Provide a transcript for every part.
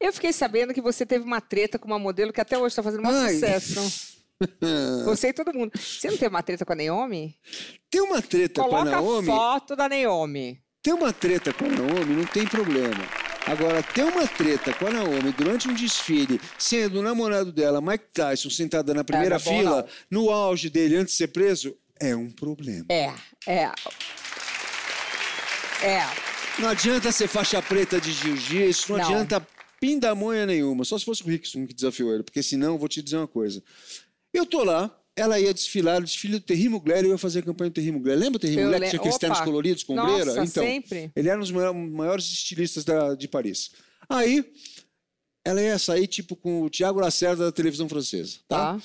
Eu fiquei sabendo que você teve uma treta com uma modelo que até hoje está fazendo um sucesso. Você e todo mundo. Você não teve uma treta com a Naomi? Tem uma treta Coloca com a Naomi. foto da Naomi. Tem uma treta com a Naomi, não tem problema. Agora, ter uma treta com a Naomi durante um desfile, sendo o namorado dela, Mike Tyson, sentada na primeira é, fila, no auge dele antes de ser preso, é um problema. É, é. É. Não adianta ser faixa preta de jiu-jitsu, não, não, adianta pindamonha nenhuma. Só se fosse o Rickson que desafiou ele, porque senão eu vou te dizer uma coisa. Eu tô lá, ela ia desfilar o desfile do Terrimo Glé, eu ia fazer a campanha do Terrimo Mugler. Lembra o Terrimo Glé, que tinha aqueles ternos coloridos com ombreira? Então, sempre. Ele era um dos maiores estilistas da, de Paris. Aí, ela ia sair, tipo, com o Tiago Lacerda da televisão francesa, tá? tá?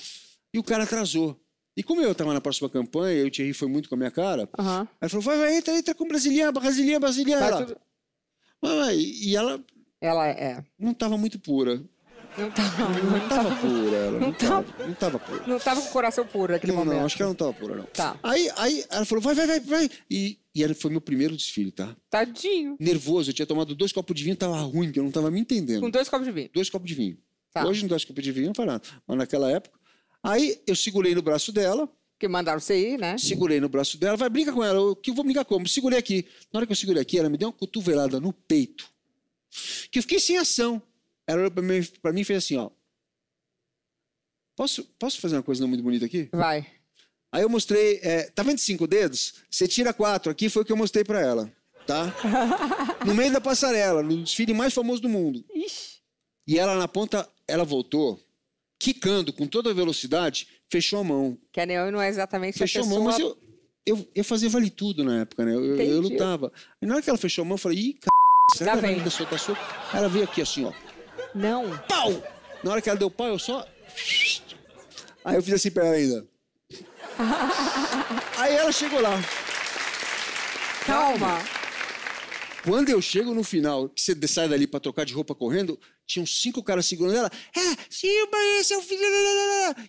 E o cara atrasou. E como eu estava na próxima campanha, e o Thierry foi muito com a minha cara, Aí ela falou, vai, vai, entra, entra com brasileira, brasileira, brasileira. Ela, tudo... E ela ela é. é. Não estava muito pura. Não tava, não, não tava, pura, ela. Não, tava, não tava pura. Não tava com o coração puro naquele não, momento. Não, acho que ela não tava pura, não. Tá. Aí, aí ela falou, vai, vai, vai, vai. E, e era, foi meu primeiro desfile, tá? Tadinho. Nervoso, eu tinha tomado dois copos de vinho, tava ruim, que eu não tava me entendendo. Com dois copos de vinho? Dois copos de vinho. Tá. Hoje não dois copos de vinho, não faz nada. Mas naquela época. Aí eu segurei no braço dela. Que mandaram você ir, né? Segurei no braço dela, vai, brincar com ela. Eu que vou brincar como? Segurei aqui. Na hora que eu segurei aqui, ela me deu uma cotovelada no peito que eu fiquei sem ação. Ela olhou para mim, pra mim e fez assim, ó. Posso, posso fazer uma coisa não muito bonita aqui? Vai. Aí eu mostrei, é, tá vendo cinco dedos? Você tira quatro aqui, foi o que eu mostrei para ela, tá? No meio da passarela, no desfile mais famoso do mundo. Ixi. E ela na ponta, ela voltou, quicando com toda a velocidade, fechou a mão. Que a Neon não é exatamente fechou a pessoa... Fechou a mão, mas eu, eu, eu fazia vale tudo na época, né? Eu, eu, eu lutava. E na hora que ela fechou a mão, eu falei, ih, c... Já vem. Pessoa passou, ela veio aqui assim, ó. Não. Pau! Na hora que ela deu pau, eu só... Aí eu fiz assim pra ela ainda. Aí ela chegou lá. Calma. Quando eu chego no final, que você sai dali pra trocar de roupa correndo, tinham cinco caras segurando ela. É, Silva, esse é o filho.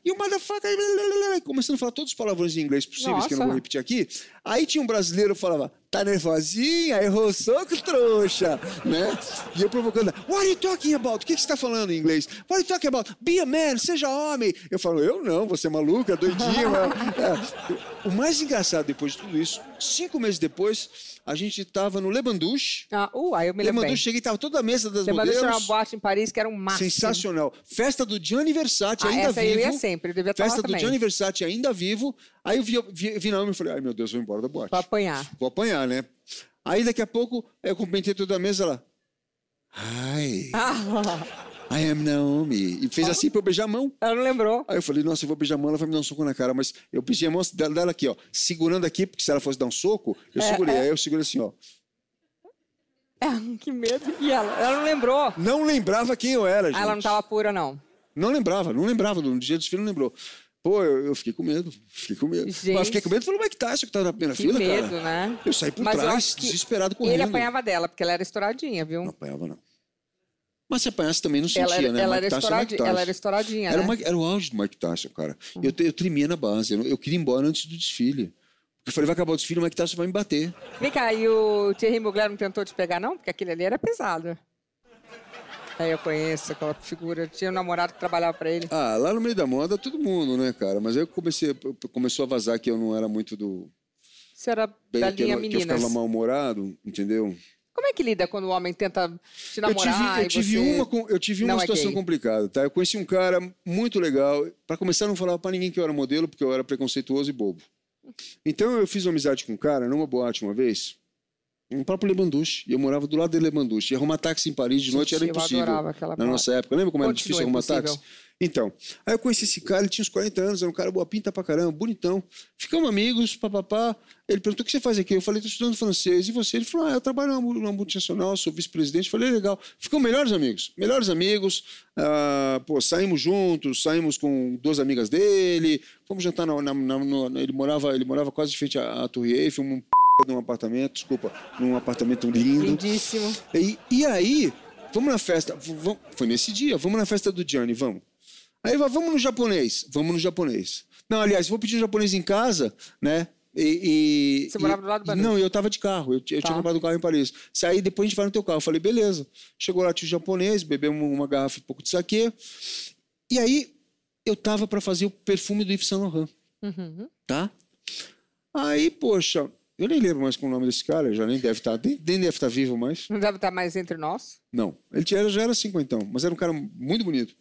E o motherfucker. Começando a falar todos os palavrões em inglês possíveis, Nossa. que eu não vou repetir aqui. Aí tinha um brasileiro que falava, tá nervosinha? Errou o soco, trouxa, né? E eu provocando, what are you talking about? O que, que você tá falando em inglês? What are you talking about? Be a man, seja homem. Eu falo, eu não, você é maluca, doidinha. Né? é. O mais engraçado depois de tudo isso, cinco meses depois, a gente tava no Lebanduche. Ah, uh, eu me lembro Lebanduche, cheguei, tava toda a mesa das mulheres. modelos. Lebanduche era uma boate em Paris que era um máximo. Sensacional. Festa do Gianni Versace, ah, ainda essa vivo. eu ia sempre, eu devia Festa do também. Gianni Versace, ainda vivo. Aí eu vi, vi, vi na Naomi e falei, ai meu Deus, vou embora da boate. Vou apanhar. Vou apanhar, né? Aí daqui a pouco, eu comentei toda a mesa, ela... Ai... I am Naomi. E fez assim pra eu beijar a mão. Ela não lembrou. Aí eu falei, nossa, eu vou beijar a mão, ela vai me dar um soco na cara. Mas eu beijei a mão dela aqui, ó. Segurando aqui, porque se ela fosse dar um soco, eu é, segurei. É. Aí eu segurei assim, ó. É, que medo. E ela? Ela não lembrou. Não lembrava quem eu era, gente. Ah, ela não tava pura, não. Não lembrava, não lembrava. No dia do desfile não lembrou. Pô, eu, eu, fiquei com medo. Fiquei com medo. Gente. Mas fiquei com medo falou, mas que tá que tava tá na primeira que fila, medo, cara. né? Eu saí por mas trás, desesperado correndo. Ele apanhava dela, porque ela era estouradinha, viu? Não apanhava, não. Mas se apanhasse também não sentia, ela né? Ela era, estouradi... ela era estouradinha, era, né? era o auge do Mike Tyson, cara. Eu, eu tremia na base. Eu, eu, queria ir embora antes do desfile. Eu falei, vai acabar o desfile, o Mike Tyson vai me bater. Vem cá, e o Thierry Mugler não tentou te pegar, não? Porque aquele ali era pesado. Aí eu conheço aquela figura. Eu tinha um namorado que trabalhava para ele. Ah, lá no meio da moda, todo mundo, né, cara? Mas aí comecei, começou a vazar que eu não era muito do... Você era Bem, da linha eu, meninas. Que eu ficava mal-humorado, entendeu? Como é que lida quando o homem tenta te namorar? Eu tive, eu tive uma, eu tive uma situação é complicada, tá? Eu conheci um cara muito legal. Para começar, não falava para ninguém que eu era modelo, porque eu era preconceituoso e bobo. Então eu fiz uma amizade com um cara numa boate uma vez no próprio Lemanduche. Eu morava do lado de Lemanduche. E arrumar táxi em Paris de Gente, noite era impossível. na parte. nossa época. Lembra como Continua era difícil arrumar impossível. táxi? Então, aí eu conheci esse cara, ele tinha uns 40 anos, era um cara boa pinta pra caramba, bonitão. Ficamos amigos, papapá. Ele perguntou: o que você faz aqui? Eu falei: estou estudando francês. E você? Ele falou: ah, eu trabalho numa multinacional, sou vice-presidente. Falei: legal. Ficamos melhores amigos, melhores amigos. Ah, pô, saímos juntos, saímos com duas amigas dele, fomos jantar na. na, na, na ele, morava, ele morava quase de frente à, à Torre Eiffel, um num apartamento, desculpa, num apartamento lindo. Lindíssimo. E, e aí, vamos na festa. Vamos, foi nesse dia, vamos na festa do Gianni, vamos. Aí vamos no japonês, vamos no japonês. Não, aliás, vou pedir um japonês em casa, né? E, e, Você morava do lado do Paris? Não, eu tava de carro. Eu, eu tá. tinha comprado um carro em Paris. Saí, depois a gente vai no teu carro. Eu falei, beleza. Chegou lá, tinha um japonês, bebemos uma garrafa e um pouco de saquê. E aí, eu tava para fazer o perfume do Yves Saint Laurent. Uhum. Tá? Aí, poxa, eu nem lembro mais com o nome desse cara, já nem deve estar, tá, nem, nem deve estar tá vivo mais. Não deve estar tá mais entre nós? Não. Ele tinha, já era cinquentão, mas era um cara muito bonito.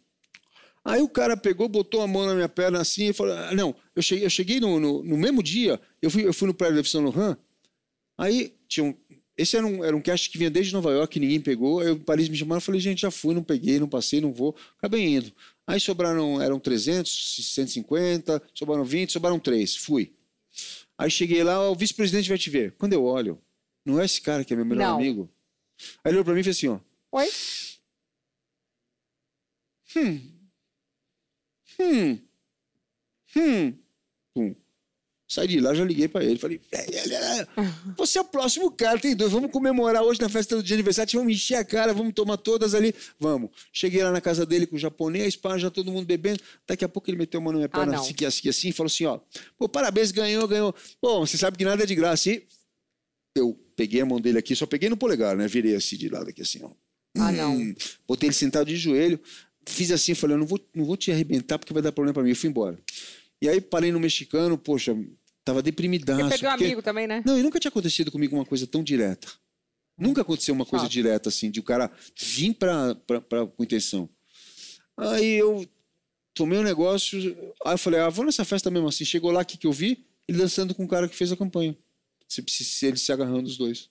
Aí o cara pegou, botou a mão na minha perna assim e falou: ah, Não, eu cheguei, eu cheguei no, no, no, mesmo dia, eu fui, eu fui no prédio da São Lohan, aí tinha um, Esse era um, era um cast que vinha desde Nova York, que ninguém pegou. Aí o Paris me chamaram, e falei, gente, já fui, não peguei, não passei, não vou. Acabei indo. Aí sobraram, eram 300, 150, sobraram 20, sobraram 3. Fui. Aí cheguei lá, o vice-presidente vai te ver. Quando eu olho, não é esse cara que é meu melhor não. amigo? Aí ele olhou pra mim e fez assim, ó. Oi? Hum. Hum. Hum. Saí de lá, já liguei para ele. Falei, você é o próximo cara, tem dois. Vamos comemorar hoje na festa do dia de aniversário, vamos encher a cara, vamos tomar todas ali. Vamos. Cheguei lá na casa dele com o japonês, pá, já todo mundo bebendo. Daqui a pouco ele meteu uma na minha perna, ah, assim, assim, assim, e falou assim, ó. Pô, parabéns, ganhou, ganhou. Bom, você sabe que nada é de graça. E eu peguei a mão dele aqui, só peguei no polegar, né? Virei assim de lado aqui, assim, ó. Ah, não. Hum, botei ele sentado de joelho, fiz assim, falei, eu não vou, não vou te arrebentar porque vai dar problema para mim. Eu fui embora. E aí parei no mexicano, poxa, tava deprimidaço. Você pegou porque... amigo também, né? Não, e nunca tinha acontecido comigo uma coisa tão direta. Nunca aconteceu uma coisa Fala. direta assim, de o um cara vir pra, pra, pra, com intenção. Aí eu tomei um negócio, aí eu falei, ah, vou nessa festa mesmo assim. Chegou lá, o que, que eu vi? Ele dançando com o cara que fez a campanha. Se, se, ele se agarrando os dois.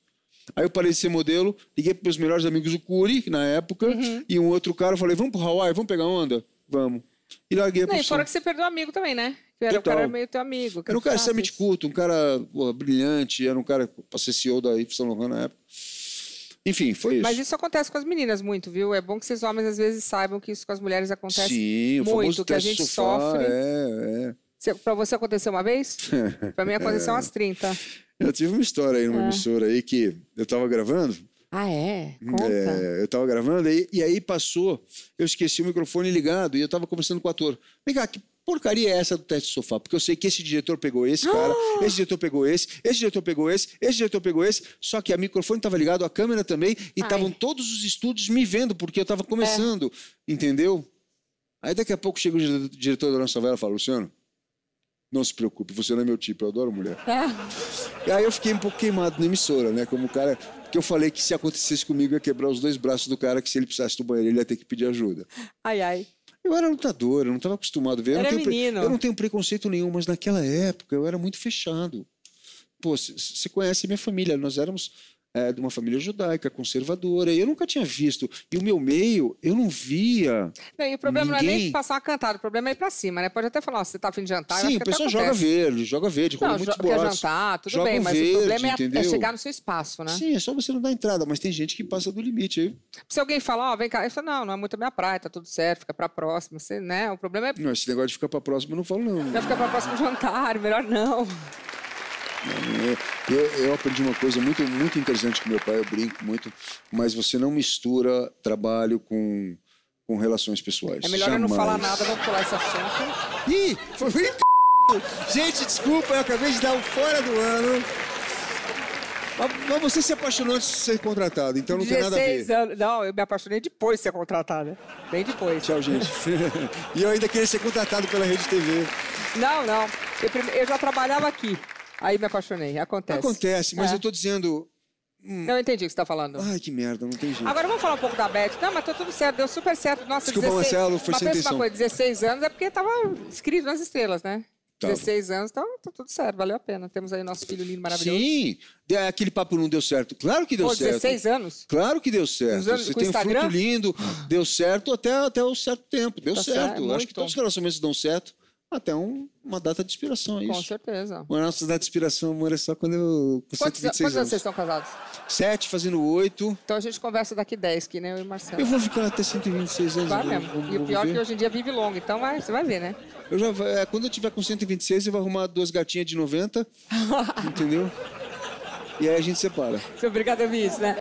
Aí eu parei de ser modelo, liguei para meus melhores amigos, o Curi, na época, uhum. e um outro cara, falei, vamos pro Hawaii, vamos pegar onda? Vamos. E larguei a não, profissão. E fora que você perdeu um amigo também, né? Que era então, um cara meio teu amigo. Era um cara extremamente culto, um cara brilhante, era um cara pra ser CEO da Y Lohan na época. Enfim, foi isso. Mas isso acontece com as meninas muito, viu? É bom que vocês homens às vezes saibam que isso com as mulheres acontece Sim, muito, que a gente sofá, sofre. É, é. Pra você aconteceu uma vez? pra mim aconteceu é. umas 30. Eu tive uma história aí numa é. emissora aí que eu tava gravando. Ah, é? Conta. É, eu tava gravando e, e aí passou, eu esqueci o microfone ligado e eu tava conversando com o ator. Vem cá, que porcaria é essa do teste de sofá? Porque eu sei que esse diretor pegou esse cara, ah! esse diretor pegou esse, esse diretor pegou esse, esse diretor pegou esse, só que a microfone estava ligado, a câmera também, e estavam todos os estúdios me vendo, porque eu estava é. começando, é. entendeu? Aí daqui a pouco chega o diretor da nossa novela e fala, Luciano, não se preocupe, você não é meu tipo, eu adoro mulher. É. Aí eu fiquei um pouco queimado na emissora, né? Como o cara. Que eu falei que se acontecesse comigo ia quebrar os dois braços do cara, que se ele precisasse do banheiro, ele ia ter que pedir ajuda. Ai, ai. Eu era lutador, eu não estava acostumado a ver. era eu, não menino. eu não tenho preconceito nenhum, mas naquela época eu era muito fechado. Pô, você conhece minha família, nós éramos é, de uma família judaica, conservadora. Eu nunca tinha visto. E o meu meio, eu não via. Não, e o problema ninguém... não é nem passar uma cantada, o problema é ir pra cima, né? Pode até falar, oh, você tá afim de jantar. Sim, a pessoa joga verde, joga verde, como muitos boatos. Quer jantar, tudo bem, mas verde, o problema é, é, chegar no seu espaço, né? Sim, é só você não dar entrada, mas tem gente que passa do limite. Aí... Se alguém falar, ó, oh, vem cá, eu falo, não, não é muito a minha praia, tá tudo certo, fica pra próxima, você, né? O problema é. Não, esse negócio de ficar pra próxima eu não falo, não. Não, ficar pra próximo jantar, melhor não. não, não é... Eu, eu, aprendi uma coisa muito, muito interessante com meu pai, eu brinco muito, mas você não mistura trabalho com, com relações pessoais. É melhor Jamais. eu não falar nada, vou pular esse assunto. Ih, foi bem Gente, desculpa, eu acabei de dar o um fora do ano. Mas você se apaixonou antes de ser contratado, então não tem nada a ver. Anos. Não, eu me apaixonei depois de ser contratada. Né? Bem depois. Tchau, gente. e eu ainda queria ser contratado pela Rede TV. Não, não. Eu, eu já trabalhava aqui. Aí me apaixonei. Acontece. Acontece, mas é. eu tô dizendo. Hum. Não entendi o que você tá falando. Ai, que merda, não tem jeito. Agora vamos falar um pouco da Beth. Não, mas tá tudo certo, deu super certo. Nossa, Desculpa, 16... Marcelo, foi mas sem intenção. Uma coisa, 16 anos é porque tava escrito nas estrelas, né? Tava. 16 anos, então tá tudo certo, valeu a pena. Temos aí nosso filho lindo, maravilhoso. Sim, aquele papo não deu certo. Claro que deu Pô, 16 certo. 16 anos? Claro que deu certo. Anos, Você tem um fruto lindo, deu certo até, até um certo tempo, deu tá certo. certo. Acho que todos os relacionamentos dão certo até um, uma data de inspiração, é isso. Com certeza. A nossa data de inspiração, amor, é só quando eu. Com quantos, 126 quantos anos. vocês estão casados? Sete, fazendo oito. Então a gente conversa daqui dez, que nem eu e o Marcelo. Eu vou ficar até 126 anos. Vai mesmo. Eu, eu, e o pior é que hoje em dia vive longo, então vai, você vai ver, né? Eu já, é, quando eu tiver com 126, eu vou arrumar duas gatinhas de 90. entendeu? E aí a gente separa. Você é obrigado a ouvir isso, né?